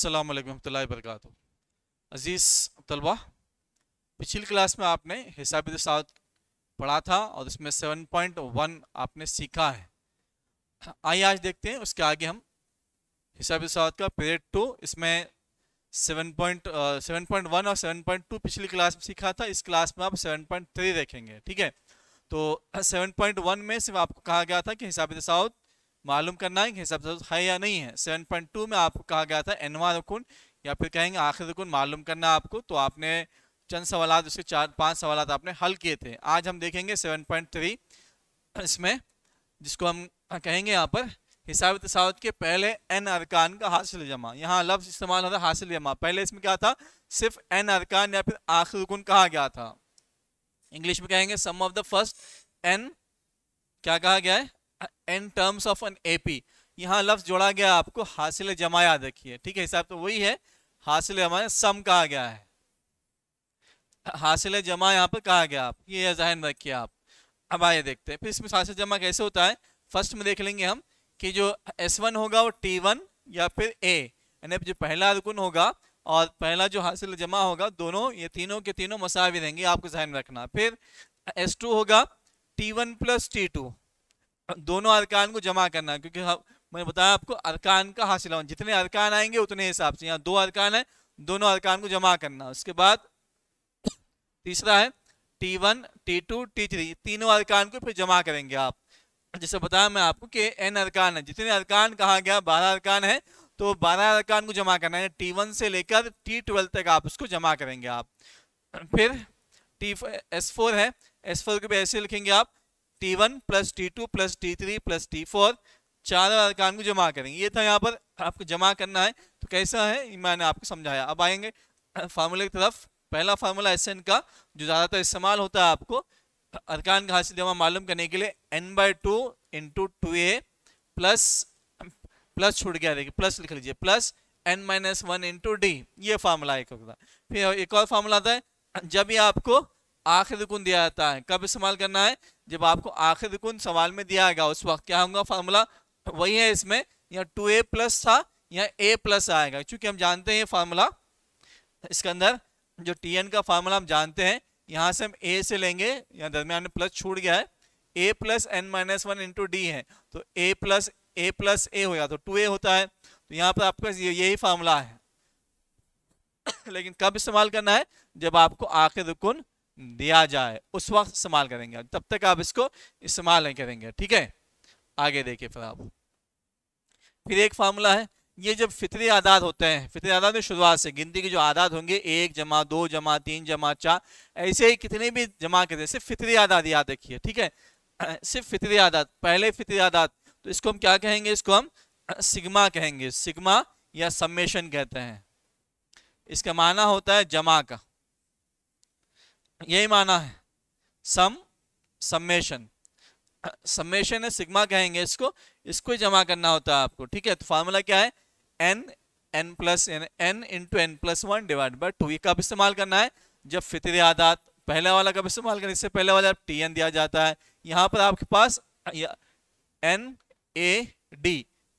अल्लाम वरक अज़ीज़ तलबा पिछली क्लास में आपने हिसाब साथ पढ़ा था और इसमें 7.1 आपने सीखा है आइए आज देखते हैं उसके आगे हम हिसाब साथ का पीरियड टू इसमें 7.7.1 और 7.2 पिछली क्लास में सीखा था इस क्लास में आप 7.3 देखेंगे ठीक है तो 7.1 में सिर्फ आपको कहा गया था कि हिसाब साउथ मालूम करना है कि हिसाब है या नहीं है 7.2 में आपको कहा गया था एनवा रुकन या फिर कहेंगे आखिर रुकन मालूम करना है आपको तो आपने चंद सवाल उसके चार पांच सवाल आपने हल किए थे आज हम देखेंगे 7.3 इसमें जिसको हम कहेंगे यहाँ पर हिसाब तसावत के पहले एन अरकान का हासिल जमा यहाँ लफ्ज इस्तेमाल होता है हासिल जमा पहले इसमें क्या था सिर्फ एन अरकान या फिर आखिर रुकन कहा गया था इंग्लिश में कहेंगे sum of the first N क्या कहा गया है in terms of N A P यहाँ लफ्ज जोड़ा गया आपको हासिल जमा याद रखिए ठीक है हिसाब तो वही है हासिल जमा सम कहा गया है हासिल जमा यहाँ पर कहा गया आप ये जहन रखिए आप अब आइए देखते हैं फिर इसमें हासिल जमा कैसे होता है फर्स्ट में देख लेंगे हम कि जो एस वन होगा वो टी वन या फिर ए यानी जो पहला रुकन होगा और पहला जो हासिल जमा होगा दोनों ये तीनों के तीनों मसावी रहेंगे आपको जहन रखना फिर एस टू होगा T one plus T two दोनों अरकान को जमा करना क्योंकि हाँ, मैंने बताया आपको अरकान का हासिल होना जितने अरकान आएंगे उतने हिसाब से यहाँ दो अरकान है दोनों अरकान को जमा करना उसके बाद तीसरा है T one T two T three तीनों अरकान को फिर जमा करेंगे आप जैसे बताया मैं आपको कि एन अरकान है जितने अरकान कहा गया बारह अरकान है तो बारह अरकान को जमा करना है टी वन से लेकर टी ट्वेल्व तक आप उसको जमा करेंगे आप फिर टी एस फोर है एस फोर को भी ऐसे लिखेंगे आप T one plus T two plus T three plus T four चारों अरकान को जमा करेंगे ये था यहाँ पर आपको जमा करना है तो कैसा है मैंने आपको समझाया अब आएंगे फार्मूले की तरफ पहला फार्मूला एस का जो ज़्यादातर इस्तेमाल होता है आपको अरकान का हासिल जमा मालूम करने के लिए N by two into two A plus plus छूट गया देखिए प्लस लिख लीजिए plus N minus one into D ये फार्मूला एक होता फिर एक और फार्मूला आता है जब ये आपको आखिर रुकन दिया जाता है कब इस्तेमाल करना है जब आपको आखिर कौन सवाल में दिया आएगा उस वक्त क्या होगा फार्मूला वही है इसमें या टू ए प्लस था या ए प्लस आएगा क्योंकि हम जानते हैं फार्मूला इसके अंदर जो टी एन का फार्मूला हम जानते हैं यहाँ से हम ए से लेंगे यहाँ दरमियान में प्लस छूट गया है A plus N minus one into D है तो ए प्लस ए प्लस ए हो गया तो टू ए होता है तो यहाँ पर आपका यही फार्मूला है लेकिन कब इस्तेमाल करना है जब आपको आखिर रुकन दिया जाए उस वक्त इस्तेमाल करेंगे तब तक आप इसको इस्तेमाल नहीं करेंगे ठीक है आगे देखिए फिर आप फिर एक फार्मूला है ये जब फितरी आदाद होते हैं फितरी आदाद में शुरुआत से गिनती के जो आदाद होंगे एक जमा दो जमा तीन जमा चार ऐसे ही कितने भी जमा करते हैं सिर्फ फितरी आदाद याद रखिए ठीक है सिर्फ फितरी आदाद पहले फितरी आदाद तो इसको हम क्या कहेंगे इसको हम सिग्मा कहेंगे सिग्मा या सम्मेशन कहते हैं इसका माना होता है जमा का यही माना है सम सम्मेशन सम्मेशन है सिग्मा कहेंगे इसको इसको ही जमा करना होता है आपको ठीक है तो फार्मूला क्या है N N plus N N into N plus one divide by two कब इस्तेमाल करना है जब फितरी आदात पहले वाला कब इस्तेमाल करें इससे पहले वाला टी एन दिया जाता है यहाँ पर आपके पास एन ए डी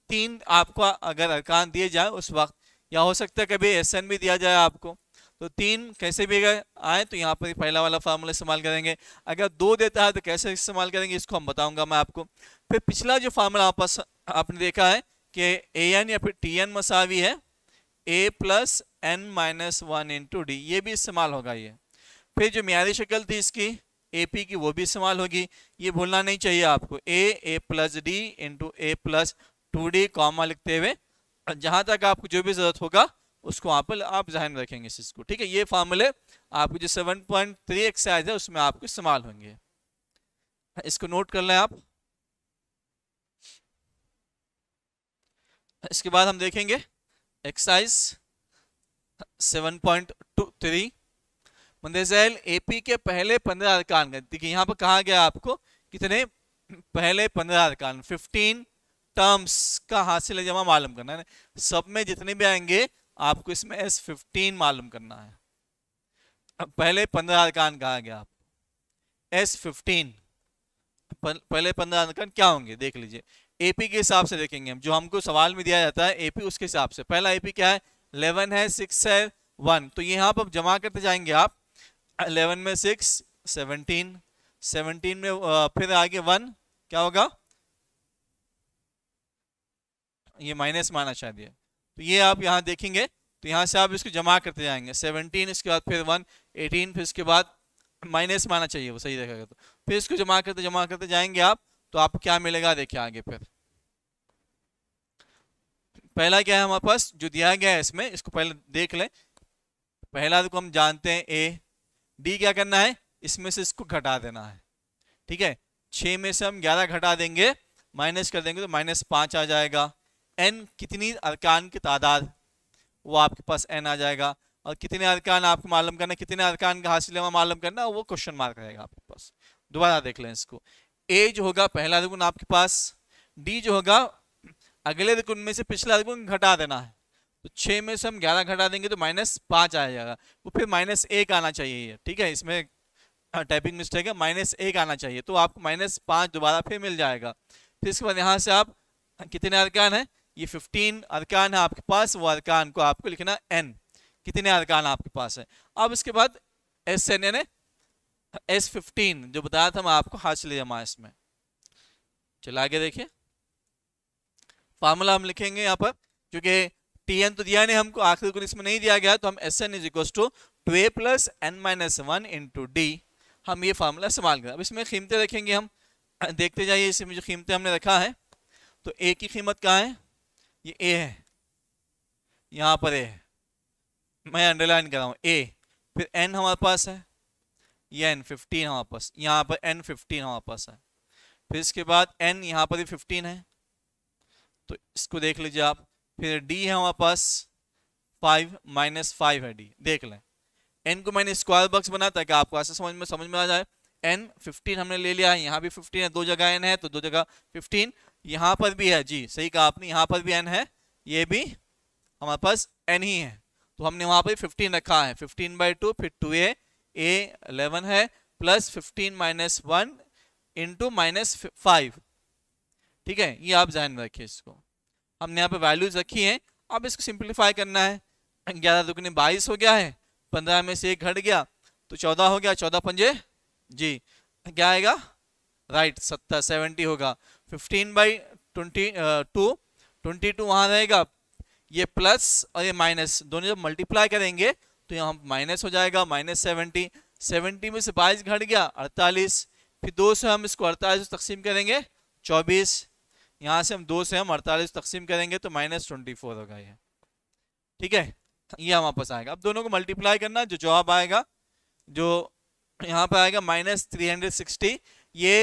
तीन आपको अगर अरकान दिए जाए उस वक्त या हो सकता है कभी एस एन भी दिया जाए आपको तो तीन कैसे भी अगर आए तो यहाँ पर पहला वाला फार्मूला इस्तेमाल करेंगे अगर दो देता है तो कैसे इस्तेमाल करेंगे इसको हम बताऊँगा मैं आपको फिर पिछला जो फार्मूला आपस आपने देखा है कि ए एन या फिर टी एन मसावी है A plus N minus one into D ये भी इस्तेमाल होगा ये फिर जो म्यारी शक्ल थी इसकी ए पी की वो भी इस्तेमाल होगी ये भूलना नहीं चाहिए आपको A A plus D into A plus two D comma लिखते हुए जहाँ तक आपको जो भी ज़रूरत होगा उसको वहां पर आप जहन में रखेंगे इस चीज़ को ठीक है ये फार्मूले आपके जो सेवन पॉइंट थ्री एक्सरसाइज है उसमें आपको इस्तेमाल होंगे इसको नोट कर लें आप इसके बाद हम देखेंगे exercise seven point two three मंदेजैल एपी के पहले पंद्रह अरकान का देखिए यहाँ पर कहा गया आपको कितने पहले पंद्रह अरकान फिफ्टीन टर्म्स का हासिल है जमा मालूम करना है सब में जितने भी आएंगे आपको इसमें एस फिफ्टीन मालूम करना है पहले पंद्रह अरकान कहा गया आप एस फिफ्टीन पहले पंद्रह अरकान क्या होंगे देख लीजिए एपी के हिसाब से देखेंगे हम जो हमको सवाल में दिया जाता है एपी उसके हिसाब से पहला एपी क्या है इलेवन है सिक्स है वन तो यहाँ पर जमा करते जाएंगे आप इलेवन में सिक्स सेवनटीन सेवनटीन में फिर आगे वन क्या होगा ये माइनस माना शायद ये तो ये आप यहाँ देखेंगे तो यहाँ से आप इसको जमा करते जाएंगे सेवनटीन इसके बाद फिर वन एटीन फिर इसके बाद माइनस माना चाहिए वो सही देखेगा तो फिर इसको जमा करते जमा करते जाएंगे आप तो आपको क्या मिलेगा देखिए आगे फिर पहला क्या है हमारे पास जो दिया गया है इसमें इसको पहले देख लें पहला तो हम जानते हैं ए डी क्या करना है इसमें से इसको घटा देना है ठीक है छः में से हम ग्यारह घटा देंगे माइनस कर देंगे तो माइनस पाँच आ जाएगा एन कितनी अरकान की तादाद वो आपके पास एन आ जाएगा और कितने अरकान आपको मालूम करना कितने अरकान का हासिल मालूम करना वो क्वेश्चन मार्क रहेगा आपके पास दोबारा देख लें इसको ए जो होगा पहला रुकन आपके पास डी जो होगा अगले रुकन में से पिछला रुकन घटा देना है तो छः में से हम ग्यारह घटा देंगे तो माइनस पाँच आ जाएगा वो फिर माइनस एक आना चाहिए ये ठीक है इसमें टाइपिंग मिस्टेक है माइनस एक आना चाहिए तो आपको माइनस पाँच दोबारा फिर मिल जाएगा फिर इसके बाद यहाँ से आप कितने अरकान हैं ये 15 अरकान है आपके पास वो अरकान को आपको लिखना एन कितने अरकान आपके पास है अब इसके बाद S N N S fifteen जो बताया था मैं आपको हाथ ले जमा इसमें चलो आगे देखिए फार्मूला हम लिखेंगे यहाँ पर क्योंकि टी एन तो दिया नहीं हमको आखिर को इसमें नहीं दिया गया तो हम S N is equal to two A plus N minus one into D हम ये फार्मूला इस्तेमाल करें अब इसमें कीमतें रखेंगे हम देखते जाइए इसमें जो कीमतें हमने रखा है तो ए की कीमत कहाँ है ये ए है यहाँ पर ए है मैं अंडरलाइन कर रहा हूँ ए फिर एन हमारे पास है ये एन फिफ्टीन हमारे पास यहाँ पर एन फिफ्टीन हमारे पास है फिर इसके बाद एन यहाँ पर ही फिफ्टीन है तो इसको देख लीजिए आप फिर डी है हमारे पास फाइव माइनस फाइव है डी देख लें एन को मैंने स्क्वायर बॉक्स बनाया ताकि आपको ऐसा समझ में समझ में आ जाए एन फिफ्टीन हमने ले लिया है यहाँ भी फिफ्टीन है दो जगह एन है तो दो जगह फिफ्टीन यहाँ पर भी है जी सही कहा आपने यहाँ पर भी एन है ये भी हमारे पास एन ही है तो हमने वहाँ पर फिफ्टीन रखा है फिफ्टीन बाई टू फिर टू ए एलेवन है plus fifteen minus one into minus five ठीक है ये आप जान रखिए इसको हमने यहाँ पे वैल्यूज रखी है अब इसको सिंप्लीफाई करना है ग्यारह दुगने बाईस हो गया है पंद्रह में से एक घट गया तो चौदह हो गया चौदह पंजे जी क्या आएगा राइट सत्तर सेवेंटी होगा fifteen by twenty two twenty two वहाँ रहेगा ये प्लस और ये माइनस दोनों जब मल्टीप्लाई करेंगे तो यहाँ माइनस हो जाएगा माइनस सेवेंटी सेवेंटी में से बाईस घट गया अड़तालीस फिर दो से हम इसको अड़तालीस तकसीम करेंगे चौबीस यहाँ से हम दो से हम अड़तालीस तकसीम करेंगे तो माइनस ट्वेंटी फोर होगा ये ठीक है ये वापस आएगा अब दोनों को मल्टीप्लाई करना जो जवाब आएगा जो यहाँ पर आएगा माइनस थ्री हंड्रेड सिक्सटी ये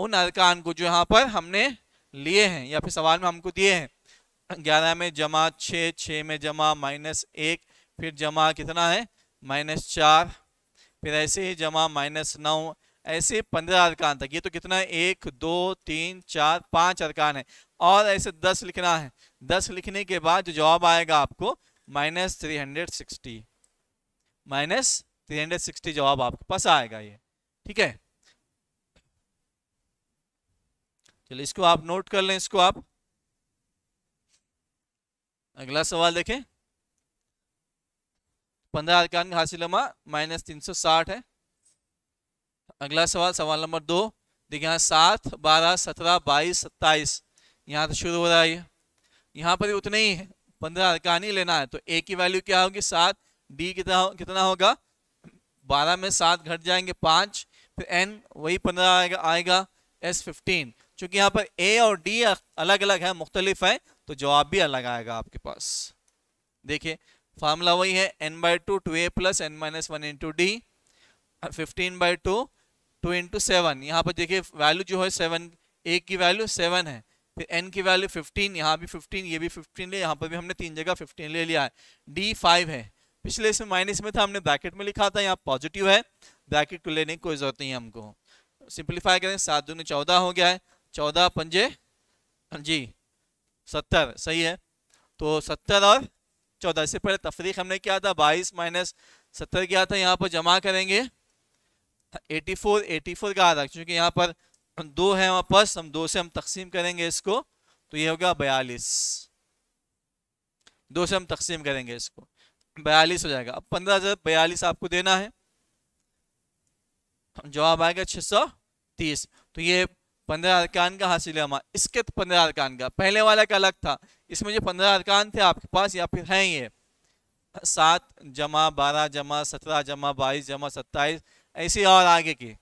उन अरकान को जो यहाँ पर हमने लिए हैं या फिर सवाल में हमको दिए हैं ग्यारह में जमा छः छः में जमा माइनस एक फिर जमा कितना है माइनस चार फिर ऐसे ही जमा माइनस नौ ऐसे पंद्रह अरकान तक ये तो कितना है एक दो तीन चार पाँच अरकान है और ऐसे दस लिखना है दस लिखने के बाद जो जवाब आएगा आपको minus three hundred sixty minus three hundred sixty जवाब आपके पास आएगा ये ठीक है चलिए इसको आप नोट कर लें इसको आप अगला सवाल देखें पंद्रह अरकान का लम्बा माइनस तीन सौ साठ है अगला सवाल सवाल नंबर दो देखिए यहाँ सात बारह सत्रह बाईस सत्ताईस यहाँ से तो शुरू हो रहा है यहाँ पर उतने ही है पंद्रह अरकान ही लेना है तो ए की वैल्यू क्या होगी सात डी कितना कितना होगा बारह में सात घट जाएंगे पाँच फिर एन वही पंद्रह आएगा आएगा एस फिफ्टीन चूंकि यहाँ पर ए और डी अलग अलग है मुख्तलिफ है तो जवाब भी अलग आएगा आपके पास देखिए फार्मूला वही है N by two two A plus N minus one into D fifteen by two two into seven यहाँ पर देखिए वैल्यू जो है सेवन ए की वैल्यू सेवन है फिर एन की वैल्यू फिफ्टीन यहाँ भी फिफ्टीन ये भी फिफ्टीन ले यहाँ पर भी हमने तीन जगह फिफ्टीन ले लिया है डी फाइव है पिछले इसमें माइनस में था हमने ब्रैकेट में लिखा था यहाँ पॉजिटिव है ब्रैकेट को लेने की कोई जरूरत नहीं है हमको सिंप्लीफाई करें सात दो चौदह हो गया है चौदह पंजे हाँ जी सत्तर सही है तो सत्तर और चौदह इससे पहले तफरीक हमने क्या था बाईस माइनस सत्तर क्या था यहाँ पर जमा करेंगे एटी फोर एटी फोर का आधा क्योंकि यहाँ पर दो है वहाँ पर हम दो से हम तकसीम करेंगे इसको तो ये होगा बयालीस दो से हम तकसीम करेंगे इसको बयालीस हो जाएगा अब पंद्रह हज़ार बयालीस आपको देना है जवाब आएगा छः सौ तीस तो ये पंद्रह अरकान का हासिल है हमारा इसके तो पंद्रह अरकान का पहले वाला का अलग था इसमें जो पंद्रह अरकान थे आपके पास या फिर हैं ये सात जमा बारह जमा सत्रह जमा बाईस जमा सत्ताईस ऐसे और आगे की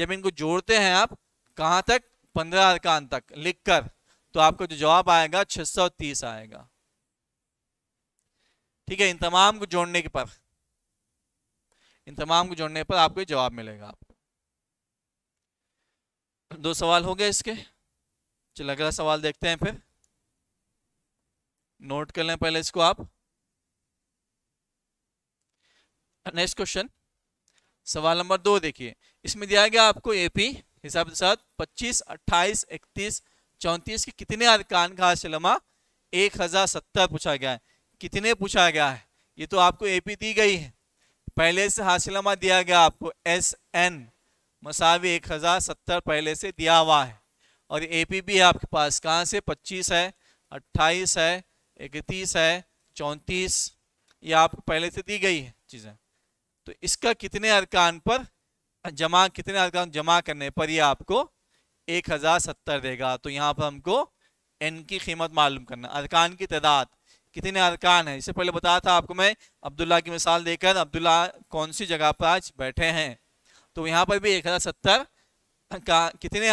जब इनको जोड़ते हैं आप कहाँ तक पंद्रह अरकान तक लिख कर तो आपको जो जवाब आएगा तीस आएगा ठीक है इन तमाम को जोड़ने के पर इन तमाम को जोड़ने पर आपको जवाब मिलेगा आपको दो सवाल हो गए इसके चल अगला सवाल देखते हैं फिर नोट कर लें पहले इसको आप नेक्स्ट क्वेश्चन सवाल नंबर दो देखिए इसमें दिया गया आपको एपी हिसाब के साथ 25, 28, 31, 34 के कितने अरकान का हासिलमा एक हजार सत्तर पूछा गया है कितने पूछा गया है ये तो आपको एपी दी गई है पहले से हासिलमा दिया गया आपको एस एन मसावी एक हज़ार सत्तर पहले से दिया हुआ है और ए पी भी आपके पास कहाँ से पच्चीस है अट्ठाईस है इकतीस है चौंतीस ये आपको पहले से दी गई है चीज़ें तो इसका कितने अरकान पर जमा कितने अरकान जमा करने पर ये आपको एक हज़ार सत्तर देगा तो यहाँ पर हमको एन की कीमत मालूम करना अरकान की तादाद कितने अरकान है इससे पहले बताया था आपको मैं अब्दुल्ला की मिसाल देकर अब्दुल्ला कौन सी जगह पर आज बैठे हैं तो यहाँ पर भी एक हज़ार सत्तर का कितने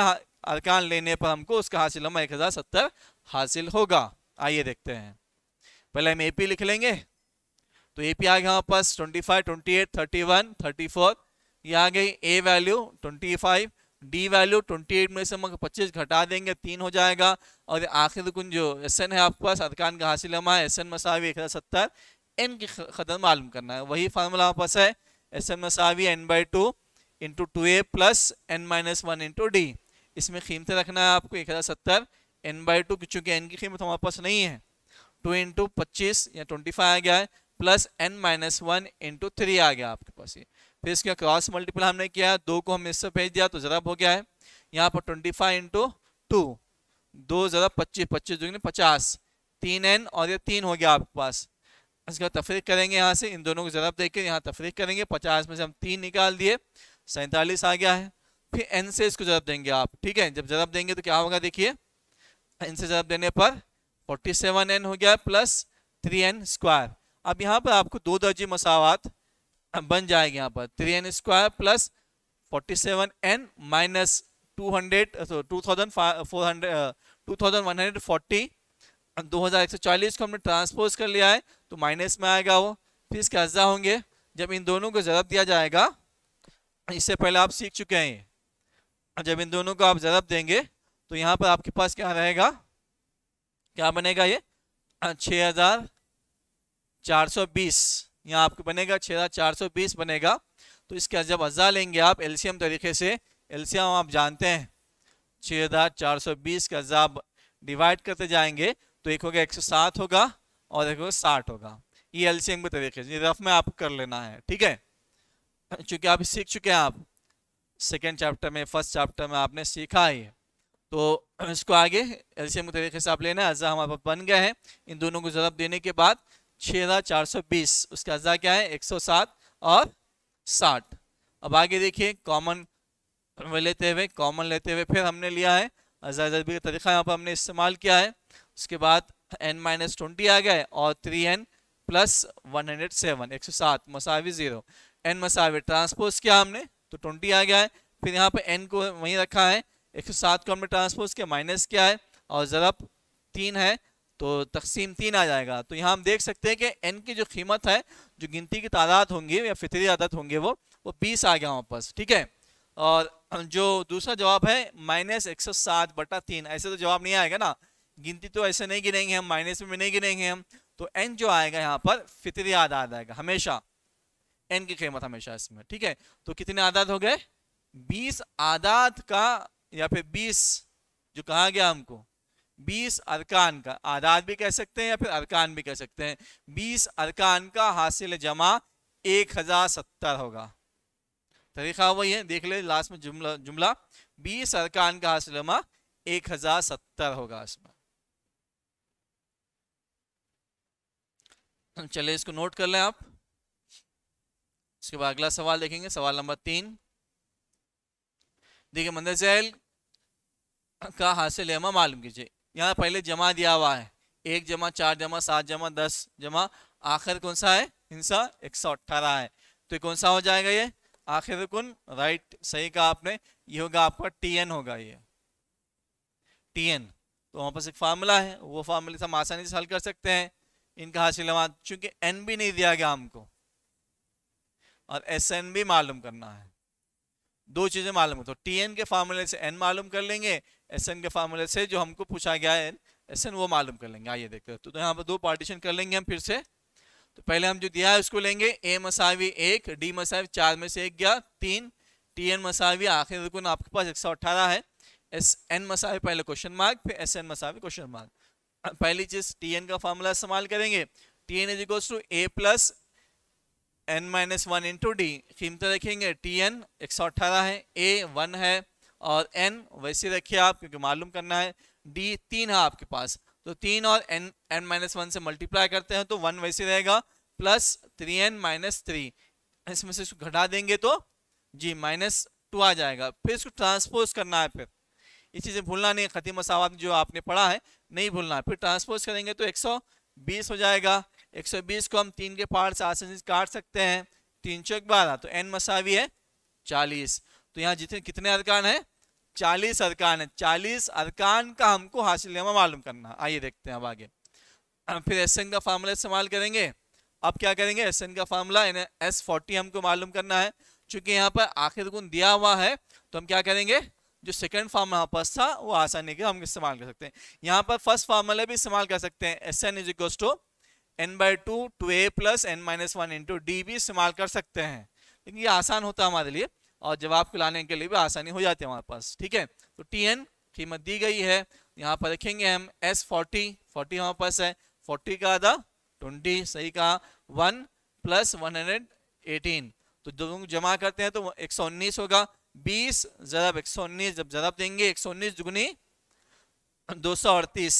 अरकान लेने पर हमको उसका हासिल नंबर एक हज़ार सत्तर हासिल होगा आइए देखते हैं पहले हम ए पी लिख लेंगे तो ए पी आ गया हमारे पास twenty five twenty eight thirty one thirty four ये आ गई A value twenty five D value twenty eight में से हम पच्चीस घटा देंगे तीन हो जाएगा और आखिर रुकन जो एस एन है आपके पास अरकान का हासिल नंबर है एस एन मसावी एक हज़ार सत्तर एन की खतर मालूम करना है वही फार्मूला हमारे पास है एस एन मसावी N by two into two A plus N minus one into D इसमें कीमतें रखना है आपको एक हज़ार सत्तर एन बाई टू चूँकि एन की कीमत हमारे पास नहीं है टू इंटू पच्चीस या ट्वेंटी फाइव आ गया है plus N minus one into three आ गया आपके पास ये फिर इसका क्रॉस मल्टीपल हमने किया दो को हमने इससे भेज दिया तो ज़रा हो गया है यहाँ पर ट्वेंटी फाइव इंटू टू दो ज़रा पच्चीस पच्चीस दोगे पचास तीन एन और ये तीन हो गया आपके पास इसका तफरीक करेंगे यहाँ से इन दोनों को ज़रा देख के यहाँ तफरीक करेंगे पचास में से हम तीन निकाल दिए सैंतालीस आ गया है फिर एन से इसको जवाब देंगे आप ठीक है जब जवाब देंगे तो क्या होगा देखिए एन से जवाब देने पर फोर्टी सेवन एन हो गया प्लस थ्री एन स्क्वायर अब यहाँ पर आपको दो दर्जी मसावत बन जाएगी यहाँ पर three N square plus forty seven N minus two hundred two thousand four hundred two thousand one hundred forty दो हज़ार एक सौ चालीस को हमने ट्रांसपोज कर लिया है तो माइनस में आएगा वो फिर इसके अज्जा होंगे जब इन दोनों को जरब दिया जाएगा इससे पहले आप सीख चुके हैं जब इन दोनों को आप जरब देंगे तो यहाँ पर आपके पास क्या रहेगा क्या बनेगा ये छः हज़ार चार सौ बीस यहाँ आपको बनेगा छः हज़ार चार सौ बीस बनेगा तो इसका जब अज़ा लेंगे आप एलसीएम तरीके से एलसीएम आप जानते हैं छः हज़ार चार सौ बीस का अज़ा आप डिवाइड करते जाएंगे तो एक होगा एक सौ सात होगा और एक होगा साठ होगा ये एलसीएम के तरीके से रफ में आप कर लेना है ठीक है क्योंकि आप सीख चुके हैं आप सेकेंड चैप्टर में फर्स्ट चैप्टर में आपने सीखा है तो इसको आगे एलसीएम के तरीके से आप लेना है अज्जा हमारे पास बन गए हैं इन दोनों को जरब देने के बाद छः हज़ार चार सौ बीस उसका अज्जा क्या है एक सौ सात और साठ अब आगे देखिए कॉमन लेते हुए कॉमन लेते हुए फिर हमने लिया है अज्जा जरबी का तरीका यहाँ पर हमने इस्तेमाल किया है उसके बाद एन माइनस ट्वेंटी आ गए और three N plus one hundred seven एक सौ सात मसावी ज़ीरो एन मसावे ट्रांसपोज किया हमने तो ट्वेंटी आ गया है फिर यहाँ पे एन को वहीं रखा है एक सौ सात को हमने ट्रांसपोज किया माइनस किया है और ज़रब तीन है तो तकसीम तीन आ जाएगा तो यहाँ हम देख सकते हैं कि एन की जो कीमत है जो गिनती की तादाद होंगी या फितरी आदत होंगे वो वो बीस आ गया वापस ठीक है और जो दूसरा जवाब है माइनस एक सौ सात बटा तीन ऐसे तो जवाब नहीं आएगा ना गिनती तो ऐसे नहीं गिनेंगे हम माइनस में नहीं गिनेंगे हम तो एन जो आएगा यहाँ पर फितरी आदात आएगा हमेशा एन की कीमत हमेशा इसमें ठीक है तो कितने आदात हो गए बीस आदात का या फिर बीस जो कहा गया हमको बीस अरकान का आदात भी कह सकते हैं या फिर अरकान भी कह सकते हैं बीस अरकान का हासिल जमा एक हजार सत्तर होगा तरीका वही है देख ले लास्ट में जुमला जुमला बीस अरकान का हासिल जमा एक हजार सत्तर होगा इसमें चले इसको नोट कर लें आप इसके बाद अगला सवाल देखेंगे सवाल नंबर तीन देखिए जैल का हासिल लेमा मालूम कीजिए यहाँ पहले जमा दिया हुआ है एक जमा चार जमा सात जमा दस जमा आखिर कौन सा है हिंसा एक सौ अट्ठारह है तो कौन सा हो जाएगा ये आखिर कौन राइट सही कहा आपने ये होगा आपका टी एन होगा ये टी एन तो वहां पास एक फार्मूला है वो फार्मूले से हम आसानी से हल कर सकते हैं इनका हासिल चूंकि एन भी नहीं दिया गया हमको और एस एन भी मालूम करना है दो चीज़ें मालूम तो टी एन के फार्मूले से एन मालूम कर लेंगे एस एन के फार्मूले से जो हमको पूछा गया है एस एन वो मालूम कर लेंगे आइए देखते हैं तो, तो यहाँ पर दो पार्टीशन कर लेंगे हम फिर से तो पहले हम जो दिया है उसको लेंगे ए मसावी एक डी मसावी चार में से एक गया तीन टी एन मसावी आखिर रुकन आपके पास एक सौ अट्ठारह है एस एन मसावी पहले क्वेश्चन मार्क फिर एस एन मसावी क्वेश्चन मार्क पहली चीज़ टी एन का फार्मूला इस्तेमाल करेंगे T N is equals to A plus N minus one into D कीमतें रखेंगे टी एन एक सौ अट्ठारह है ए वन है और एन वैसे रखिए आप क्योंकि मालूम करना है डी तीन है आपके पास तो तीन और एन एन माइनस वन से मल्टीप्लाई करते हैं तो वन वैसे रहेगा plus three N minus three इसमें से इसको घटा देंगे तो जी माइनस टू आ जाएगा फिर इसको ट्रांसपोज करना है फिर इस चीज़ें भूलना नहीं है खतीम मसावत जो आपने पढ़ा है नहीं भूलना है फिर ट्रांसपोज करेंगे तो एक सौ बीस हो जाएगा 120 को हम तीन के से आसानी से काट सकते हैं तीन चौक बारह तो एन मसावी है चालीस तो यहाँ जितने कितने अरकान है चालीस अरकान है चालीस अरकान का हमको हासिल मालूम करना आइए देखते हैं अब आगे फिर एस एन का फार्मूला इस्तेमाल करेंगे अब क्या करेंगे एस एन का फार्मूला एस फोर्टी हमको मालूम करना है चूंकि यहाँ पर आखिर गुण दिया हुआ है तो हम क्या करेंगे जो सेकंड फार्मूला पास था वो आसानी के हम इस्तेमाल कर सकते हैं यहाँ पर फर्स्ट फार्मूला भी इस्तेमाल कर सकते हैं S N is equal to N by two two A plus N minus one into D भी इस्तेमाल कर सकते हैं लेकिन ये आसान होता है हमारे लिए और जवाब को लाने के लिए भी आसानी हो जाती है हमारे पास ठीक है तो टी एन कीमत दी गई है यहाँ पर रखेंगे हम एस फोर्टी फोर्टी हमारे पास है फोर्टी का आधा ट्वेंटी सही का one plus one hundred eighteen तो दोनों जमा करते हैं तो एक सौ उन्नीस होगा बीस जरब एक सौ उन्नीस जब जरब देंगे एक सौ उन्नीस दुगुनी दो सौ अड़तीस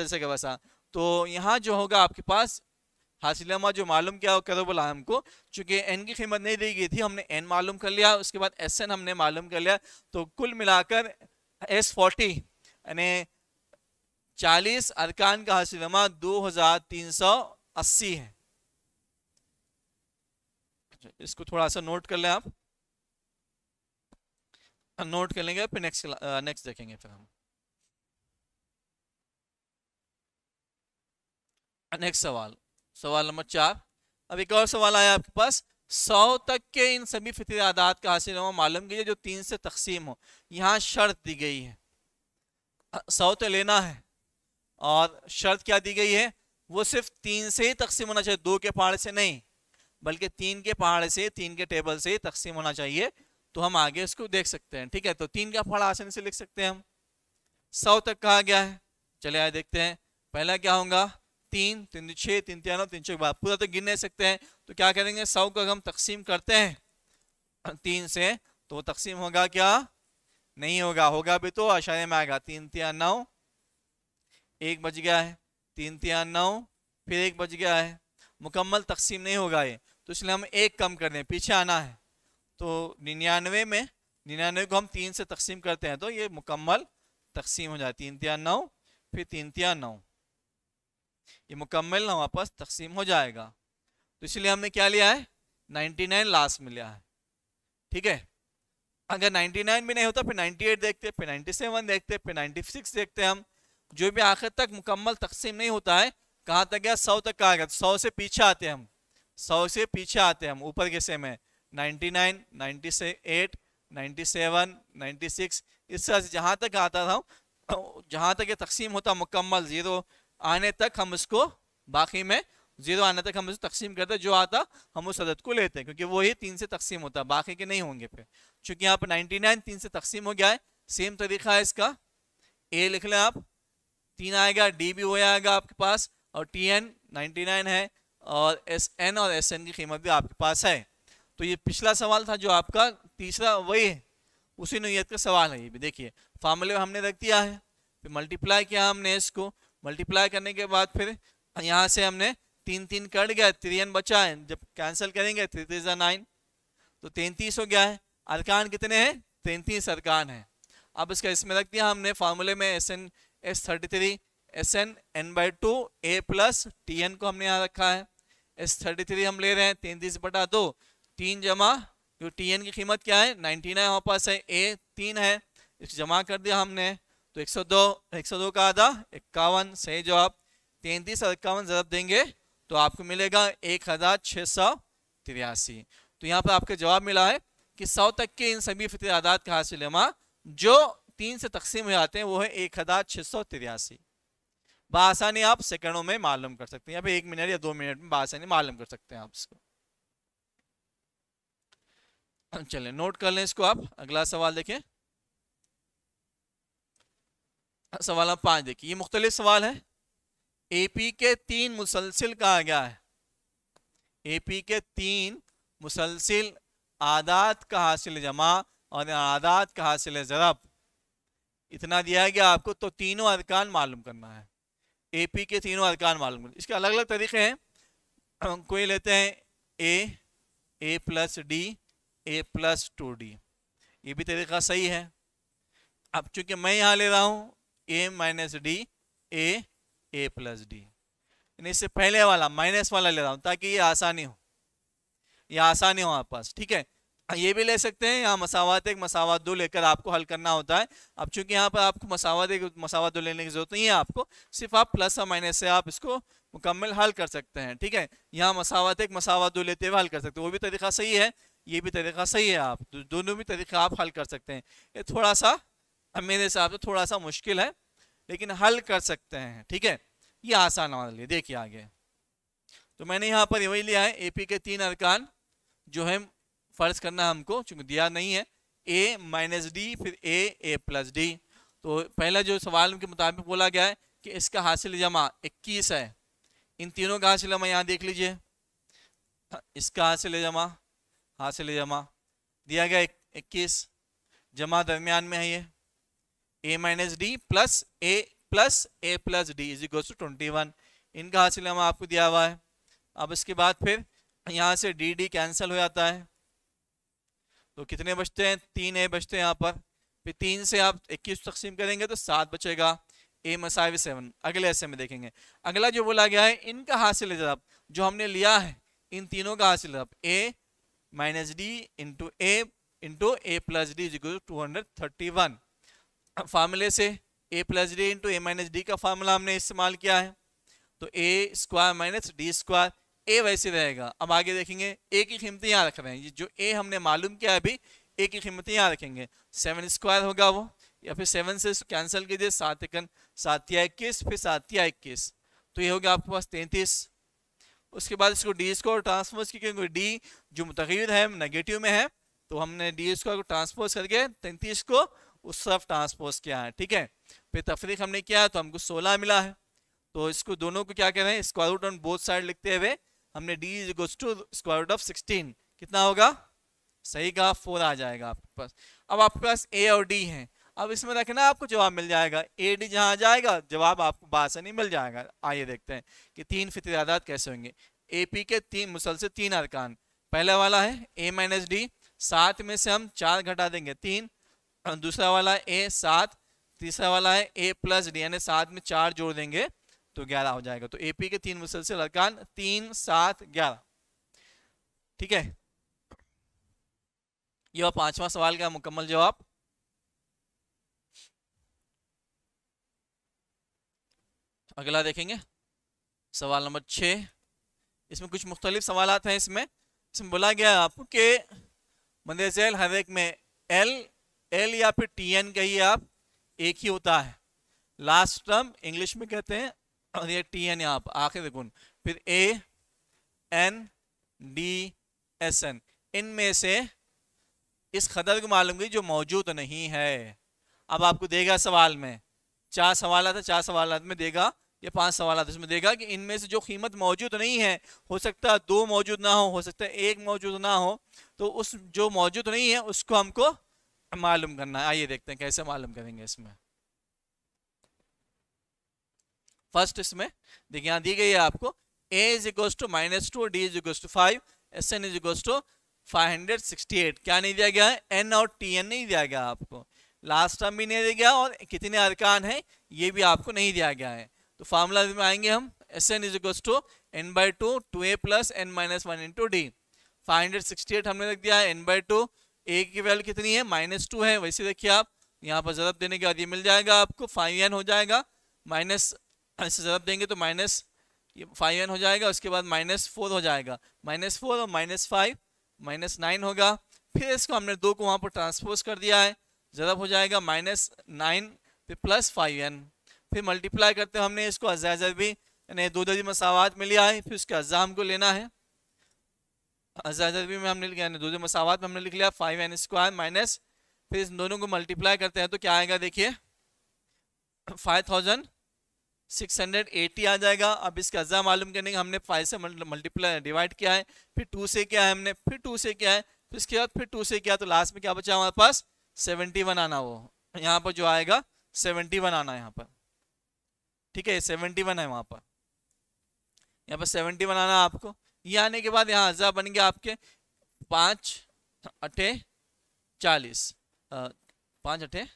जैसे का वैसा तो यहाँ जो होगा आपके पास हासिल जो मालूम किया करो बोला हमको चूंकि एन की कीमत नहीं दी गई थी हमने एन मालूम कर लिया उसके बाद एस एन हमने मालूम कर लिया तो कुल मिलाकर एस फोर्टी यानी चालीस अरकान का हासिल दो हज़ार तीन सौ अस्सी है अच्छा, इसको थोड़ा सा नोट कर लें आप नोट हाँ, कर लेंगे फिर नेक्स्ट नेक्स्ट uh, देखेंगे फिर हम नेक्स्ट सवाल सवाल नंबर चार अब एक और सवाल आया आपके पास सौ तक के इन सभी फितरी आदात का हासिल नामा मालूम कीजिए जो तीन से तकसीम हो यहाँ शर्त दी गई है सौ तो लेना है और शर्त क्या दी गई है वो सिर्फ तीन से ही तकसीम होना चाहिए दो के पहाड़ से नहीं बल्कि तीन के पहाड़ से तीन के टेबल से ही तकसीम होना चाहिए तो हम आगे इसको देख सकते हैं ठीक है तो तीन का पहाड़ आसानी से लिख सकते हैं हम सौ तक कहा गया है चले आए देखते हैं पहला क्या होगा तीन तीन दो छः तीन तिहानवे तीन छः बार पूरा तो गिन नहीं सकते हैं तो क्या करेंगे सौ को अगर हम तकसीम करते हैं तीन से तो तकसीम होगा क्या नहीं होगा होगा भी तो आशारे में आएगा तीन तिया नौ एक बज गया है तीन तिया नौ फिर एक बज गया है मुकम्मल तकसीम नहीं होगा ये तो इसलिए हम एक कम कर दें पीछे आना है तो निन्यानवे में निन्यानवे को हम तीन से तकसीम करते हैं तो ये मुकम्मल तकसीम हो जाए तीन तिया नौ फिर तीन तिया नौ ये मुकम्मल ना वापस तकसीम हो जाएगा तो इसलिए हमने क्या लिया है 99 लास्ट में लिया है ठीक है अगर 99 भी नहीं होता फिर 98 देखते फिर 97 देखते फिर 96 देखते हम जो भी आखिर तक मुकम्मल तकसीम नहीं होता है कहाँ तक गया सौ तक कहा गया तो सौ से पीछे आते हम सौ से पीछे आते हम ऊपर के से में नाइन्टी नाइन नाइन्टी से eight ninety seven ninety six इस जहाँ तक आता था जहाँ तक ये तकसीम होता मुकम्मल ज़ीरो आने तक हम उसको बाकी में जीरो आने तक हम उसको तकसीम करते हैं जो आता हम उस अदद को लेते हैं क्योंकि वही तीन से तकसीम होता है बाकी के नहीं होंगे फिर चूंकि यहाँ पर नाइनटी नाइन तीन से तकसीम हो गया है सेम तरीका है इसका ए लिख लें आप तीन आएगा डी भी हो आएगा आपके पास और टी एन नाइन्टी नाइन है और एस एन और एस एन की कीमत भी आपके पास है तो ये पिछला सवाल था जो आपका तीसरा वही है उसी नोयत का सवाल है ये भी देखिए फार्मूले हमने रख दिया है फिर मल्टीप्लाई किया हमने इसको मल्टीप्लाई करने के बाद फिर यहाँ से हमने तीन तीन कट गया त्रियन बचा है जब कैंसिल करेंगे थ्री थ्री ज़ा नाइन तो तैंतीस हो गया है अरकान कितने हैं तैंतीस अरकान है अब इसका इसमें रख दिया हमने फार्मूले में S N S thirty three S N N by two A plus T N को हमने यहाँ रखा है एस थर्टी थ्री हम ले रहे हैं तैंतीस बटा दो तीन जमा जो टी एन की कीमत क्या है नाइनटी नाइन हमारे पास है ए तीन है इसको जमा कर दिया हमने तो 102 102 का आधा इक्यावन सही जवाब तैंतीस और इक्यावन जरब देंगे तो आपको मिलेगा एक हज़ार छह सौ तिरासी तो यहाँ पर आपका जवाब मिला है कि सौ तक के इन सभी फित्र आदात का हासिल जो तीन से तकसीम हो जाते हैं वो है एक हज़ार छह सौ तिरासी बसानी आप सेकंडों में मालूम कर सकते हैं या फिर एक मिनट या दो मिनट में बसानी मालूम कर सकते हैं आप इसको चलिए नोट कर लें इसको आप अगला सवाल देखें सवाल आप पाँच देखिए ये मुख्तलि सवाल है ए पी के तीन मुसलसिल कहा गया है ए पी के तीन मुसलसिल आदात का हासिल जमा और आदात का हासिल ज़रब इतना दिया गया आपको तो तीनों अरकान मालूम करना है ए पी के तीनों अरकान मालूम करना इसके अलग अलग तरीके हैं कोई लेते हैं A A plus D A plus two D ये भी तरीका सही है अब चूंकि मैं यहाँ ले रहा हूँ A minus D A A plus D इससे पहले वाला माइनस वाला ले रहा हूँ ताकि ये आसानी हो ये आसानी हो आपके पास ठीक है ये भी ले सकते हैं यहाँ मसावत एक मसावत दो लेकर आपको हल करना होता है अब चूंकि यहाँ पर आपको मसावत एक मसावत दो लेने की जरूरत नहीं है आपको सिर्फ आप प्लस और माइनस से आप इसको मुकम्मल हल कर सकते हैं ठीक है यहाँ मसावत एक मसावत दो लेते हुए हल कर सकते हैं वो भी तरीका सही है ये भी तरीका सही है आप दोनों भी तरीका आप हल कर सकते हैं ये थोड़ा सा मेरे हिसाब से थोड़ा सा मुश्किल है लेकिन हल कर सकते हैं ठीक है ये आसान हमारे लिए देखिए आगे तो मैंने यहाँ पर वही लिया है एपी के तीन अरकान जो है फर्ज करना हमको चूंकि दिया नहीं है ए माइनस डी फिर ए ए प्लस डी तो पहला जो सवाल के मुताबिक बोला गया है कि इसका हासिल जमा इक्कीस है इन तीनों का हासिल जमा यहाँ देख लीजिए इसका हासिल जमा हासिल जमा दिया गया इक्कीस जमा दरमियान में है ये A minus D plus A plus A plus D is equal to twenty one इनका हासिल हम आपको दिया हुआ है अब इसके बाद फिर यहाँ से डी डी कैंसिल हो जाता है तो कितने बचते हैं तीन ए बचते हैं यहाँ पर फिर तीन से आप इक्कीस तकसीम करेंगे तो सात बचेगा ए मसावी सेवन अगले ऐसे में देखेंगे अगला जो बोला गया है इनका हासिल जराब जो हमने लिया है इन तीनों का हासिल जराब A minus D into A into A plus D is two hundred thirty one फार्मूले से A plus D into A minus D का फार्मूला हमने इस्तेमाल किया है तो A square minus D square A वैसे रहेगा अब आगे देखेंगे ए की कीमत यहाँ रख रहे हैं ये जो ए हमने मालूम किया है अभी ए की कीमत यहाँ रखेंगे सेवन स्क्वायर होगा वो या फिर सेवन से कैंसिल कीजिए सात एकन सातिया इक्कीस फिर सातिया इक्कीस तो ये हो गया आपके पास तैंतीस उसके बाद इसको डी स्क्वायर ट्रांसफोर्स की क्योंकि डी जो मुतगैर है नेगेटिव में है तो हमने डी स्क्वायर को ट्रांसफोर्स करके तैंतीस को उस सब ट्रांसपोज किया है ठीक है फिर तफरीक हमने किया तो हमको सोलह मिला है तो इसको दोनों को क्या कह रहे हैं square root on both side लिखते हुए हमने D is two square root of sixteen कितना होगा सही का फोर आ जाएगा आपके पास अब आपके पास ए और डी है अब इसमें रखना आपको जवाब मिल जाएगा ए डी जहाँ आ जाएगा जवाब आपको बाहर से नहीं मिल जाएगा आइए देखते हैं कि तीन फितर आदात कैसे होंगे ए पी के तीन मुसलसल तीन अरकान पहला वाला है ए माइनस डी सात में से हम चार घटा देंगे तीन दूसरा वाला ए सात तीसरा वाला है ए प्लस डी यानी सात में चार जोड़ देंगे तो ग्यारह हो जाएगा तो एपी के तीन मुसलसल अरकान तीन सात ग्यारह ठीक है यह पांचवा सवाल का मुकम्मल जवाब अगला देखेंगे सवाल नंबर छ इसमें कुछ मुख्तलिफ सवाल हैं इसमें इसमें बोला गया आपको कि मंदिर हर एक में एल एल या फिर टी एन कहिए आप एक ही होता है लास्ट टर्म इंग्लिश में कहते हैं और ये टी एन आप आखिर गुण फिर A N D S N इनमें से इस खदर को मालूम की जो मौजूद नहीं है अब आपको देगा सवाल में चार सवाल आता चार सवाल में देगा ये पांच सवाल आते इसमें देगा कि इनमें से जो कीमत मौजूद नहीं है हो सकता है दो मौजूद ना हो हो सकता है एक मौजूद ना हो तो उस जो मौजूद नहीं है उसको हमको मालूम करना आइए देखते हैं कैसे मालूम करेंगे इसमें फर्स्ट इसमें देखिए दी गई है आपको A is equals to minus two D is equals to five S N is equals to five hundred sixty eight क्या नहीं दिया गया है एन और टी एन नहीं दिया गया आपको लास्ट टर्म भी नहीं दिया गया और कितने अरकान है ये भी आपको नहीं दिया गया है तो फार्मूला में आएंगे हम S N is equals to N by two two A plus N minus one into D five hundred sixty eight हमने रख दिया है एन बाई टू ए की वैल्यू कितनी है माइनस टू है वैसे देखिए आप यहाँ पर जरब देने के बाद ये मिल जाएगा आपको फाइव एन हो जाएगा माइनस ऐसे जरब देंगे तो माइनस ये फाइव एन हो जाएगा उसके बाद माइनस फोर हो जाएगा माइनस फोर और माइनस फाइव माइनस नाइन होगा फिर इसको हमने दो को वहाँ पर ट्रांसपोज कर दिया है ज़रब हो जाएगा माइनस नाइन फिर प्लस फाइव एन फिर मल्टीप्लाई करते हुए हमने इसको अजाजर भी यानी दो दर्जी मसावत में लिया है फिर उसके अज्जा को लेना है जदवी में हमने लिखा दो मसावत में हमने लिख लिया फाइव एन स्क्वायर माइनस फिर इस दोनों को मल्टीप्लाई करते हैं तो क्या आएगा देखिए five thousand six hundred eighty आ जाएगा अब इसका अज्जा मालूम करने का हमने फाइव से मल्टीप्लाई डिवाइड किया है फिर टू से किया है हमने फिर टू से किया है फिर इसके बाद फिर टू से किया तो लास्ट में क्या बचा हमारे पास सेवेंटी वन आना वो यहाँ पर जो आएगा सेवेंटी वन आना यहाँ पर ठीक है सेवेंटी वन है वहाँ पर यहाँ पर सेवेंटी वन आना आपको ये आने के बाद यहाँ हज़ार बन गया आपके पाँच अठे चालीस पाँच अठे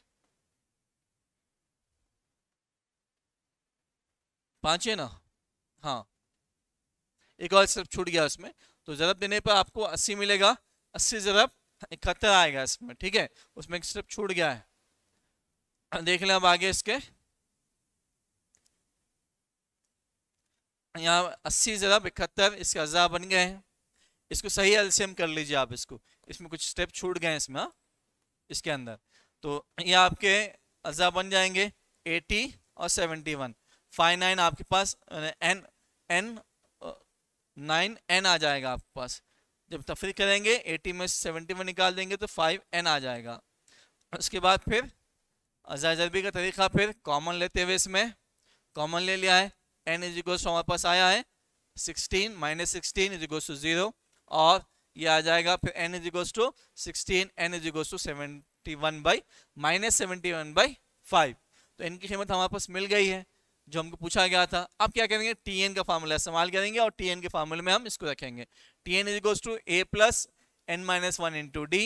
पाँच है ना हाँ एक और सिर्फ छूट गया उसमें तो ज़रब देने पर आपको अस्सी मिलेगा अस्सी ज़रब इकहत्तर आएगा इसमें ठीक है उसमें एक सिर्फ छूट गया है देख लें अब आगे इसके यहाँ अस्सी ज़रा इकहत्तर इसके अज़ा बन गए हैं इसको सही एल्सियम कर लीजिए आप इसको इसमें कुछ स्टेप छूट गए हैं इसमें हा? इसके अंदर तो ये आपके अज़ा बन जाएंगे 80 और 71 फाइव नाइन आपके पास एन एन नाइन एन आ जाएगा आपके पास जब तफरी करेंगे 80 में 71 निकाल देंगे तो फाइव एन आ जाएगा उसके बाद फिर अज़ा जरबी का तरीक़ा फिर कॉमन लेते हुए इसमें कॉमन ले लिया है एन इज टू हमारे पास आया है sixteen minus sixteen is equal to zero और ये आ जाएगा फिर N is equal to sixteen N is equal to seventy one by minus seventy one by five तो एन की कीमत हमारे पास मिल गई है जो हमको पूछा गया था अब क्या करेंगे टी एन का फार्मूला इस्तेमाल करेंगे और टी एन के फार्मूले में हम इसको रखेंगे T N is equal to A plus N minus one into D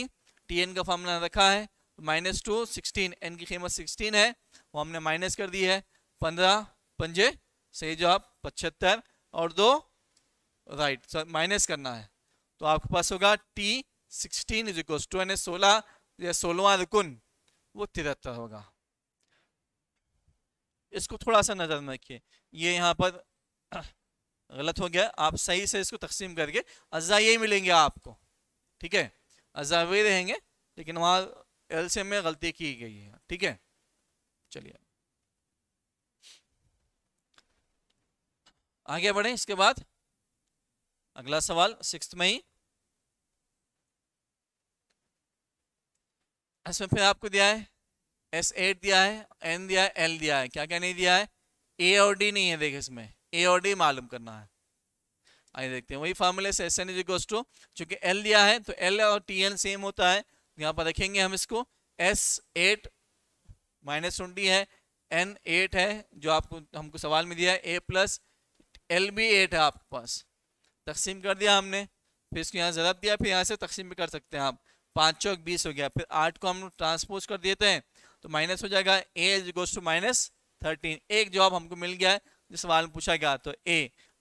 T N का फार्मूला रखा है माइनस टू सिक्सटीन एन की कीमत सिक्सटीन है वो हमने माइनस कर दी है पंद्रह पंजे सही जवाब पचहत्तर और दो राइट सर माइनस करना है तो आपके पास होगा T sixteen is equal to यानी सोलह या सोलवा रुकुन वो तिहत्तर होगा इसको थोड़ा सा नजर में रखिए ये यहाँ पर गलत हो गया आप सही से इसको तकसीम करके अज्जा यही मिलेंगे आपको ठीक है अज्जा वही रहेंगे लेकिन वहाँ एल में गलती की गई है ठीक है चलिए आगे बढ़े इसके बाद अगला सवाल सिक्स में ही इसमें फिर आपको दिया है एस एट दिया है एन दिया है एल दिया है क्या क्या नहीं दिया है ए और डी नहीं है देखे इसमें ए और डी मालूम करना है आइए देखते हैं वही फार्मूले से S N is equal to चूंकि एल दिया है तो एल और टी एन सेम होता है यहाँ पर रखेंगे हम इसको एस एट माइनस ट्वेंटी है एन एट है जो आपको हमको सवाल में दिया है A plus L B eight है आपके पास तकसीम कर दिया हमने फिर इसको यहाँ ज़रब दिया फिर यहाँ से तकसीम भी कर सकते हैं आप पाँच चौक बीस हो गया फिर आठ को हम ट्रांसपोज कर देते हैं तो माइनस हो जाएगा A is goes to minus thirteen एक जवाब हमको मिल गया है जिस सवाल में पूछा गया तो ए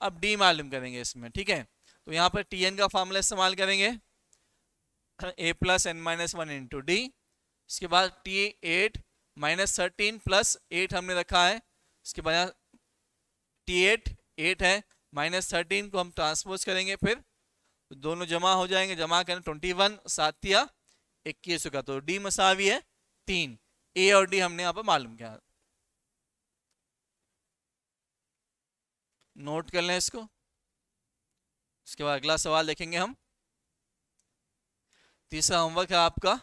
अब डी मालूम करेंगे इसमें ठीक है तो यहाँ पर टी एन का फार्मूला इस्तेमाल करेंगे A plus N minus one into D इसके बाद T eight minus thirteen plus eight हमने रखा है इसके बाद टी एट एट है माइनस थर्टीन को हम ट्रांसपोज करेंगे फिर दोनों जमा हो जाएंगे जमा करें ट्वेंटी वन सातिया इक्कीस का तो डी मसावी है तीन ए और डी हमने यहाँ पर मालूम किया नोट कर लें इसको उसके बाद अगला सवाल देखेंगे हम तीसरा होमवर्क है आपका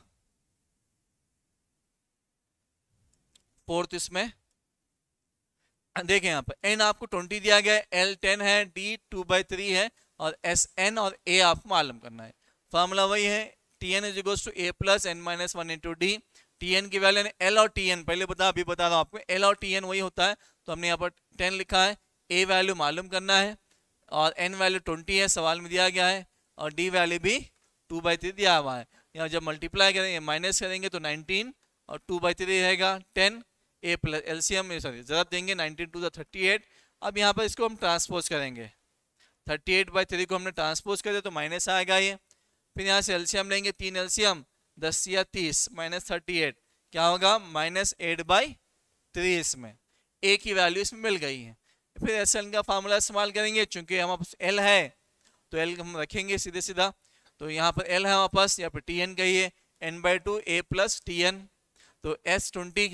फोर्थ इसमें देखें यहाँ पर एन आपको ट्वेंटी दिया गया है एल टेन है डी टू बाई थ्री है और एस एन और ए आपको मालूम करना है फार्मूला वही है T N is equals to A plus N minus one into D T N की वैल्यू एल और टी एन पहले बता अभी बता रहा हूँ आपको एल और टी एन वही होता है तो हमने यहाँ पर टेन लिखा है ए वैल्यू मालूम करना है और एन वैल्यू ट्वेंटी है सवाल में दिया गया है और डी वैल्यू भी टू बाई थ्री दिया हुआ है यहाँ जब मल्टीप्लाई करेंगे माइनस करेंगे तो नाइनटीन और टू बाई थ्री रहेगा ten A plus LCM sorry ज़रा देंगे नाइनटीन टू थर्टी एट अब यहाँ पर इसको हम ट्रांसपोज करेंगे थर्टी एट बाई थ्री को हमने ट्रांसपोज कर दिया तो माइनस आएगा ये फिर यहाँ से एलसीएम लेंगे तीन एम दस या तीस माइनस थर्टी एट क्या होगा माइनस एट बाई थ्री इसमें ए की वैल्यू इसमें मिल गई है फिर एस एल का फार्मूला इस्तेमाल करेंगे चूंकि हमारे पास एल है तो एल हम रखेंगे सीधे सीधा तो यहाँ पर एल है हमारे पास यहाँ पर टी एन कहिए N by two A plus T N तो एस ट्वेंटी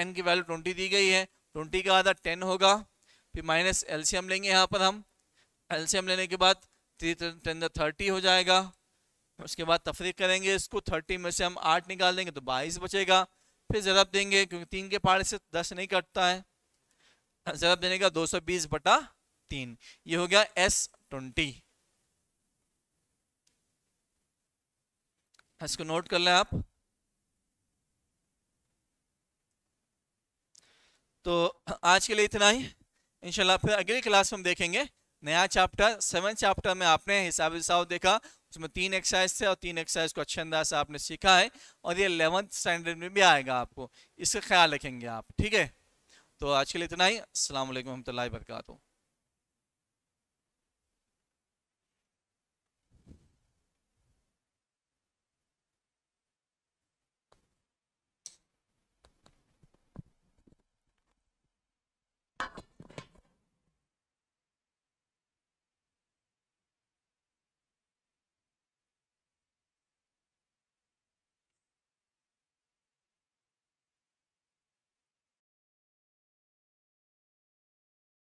एन की वैल्यू ट्वेंटी दी गई है ट्वेंटी का आधा टेन होगा फिर माइनस एलसीएम लेंगे यहाँ पर हम एलसीएम लेने के बाद थ्री टेन थर्टी हो जाएगा उसके बाद तफरीक करेंगे इसको थर्टी में से हम आठ निकाल देंगे तो बाईस बचेगा फिर ज़रब देंगे क्योंकि तीन के पहाड़ से दस नहीं कटता है ज़रब देने का दो सौ बीस बटा तीन ये हो गया एस ट्वेंटी इसको नोट कर लें आप तो आज के लिए इतना ही इंशाल्लाह फिर अगली क्लास में हम देखेंगे नया चैप्टर सेवन चैप्टर में आपने हिसाब हिसाब देखा उसमें तीन एक्सरसाइज थे और तीन एक्सरसाइज को अच्छे अंदाज से आपने सीखा है और ये एलेवंथ स्टैंडर्ड में भी आएगा आपको इसका ख्याल रखेंगे आप ठीक है तो आज के लिए इतना ही असल वरहमल वर्का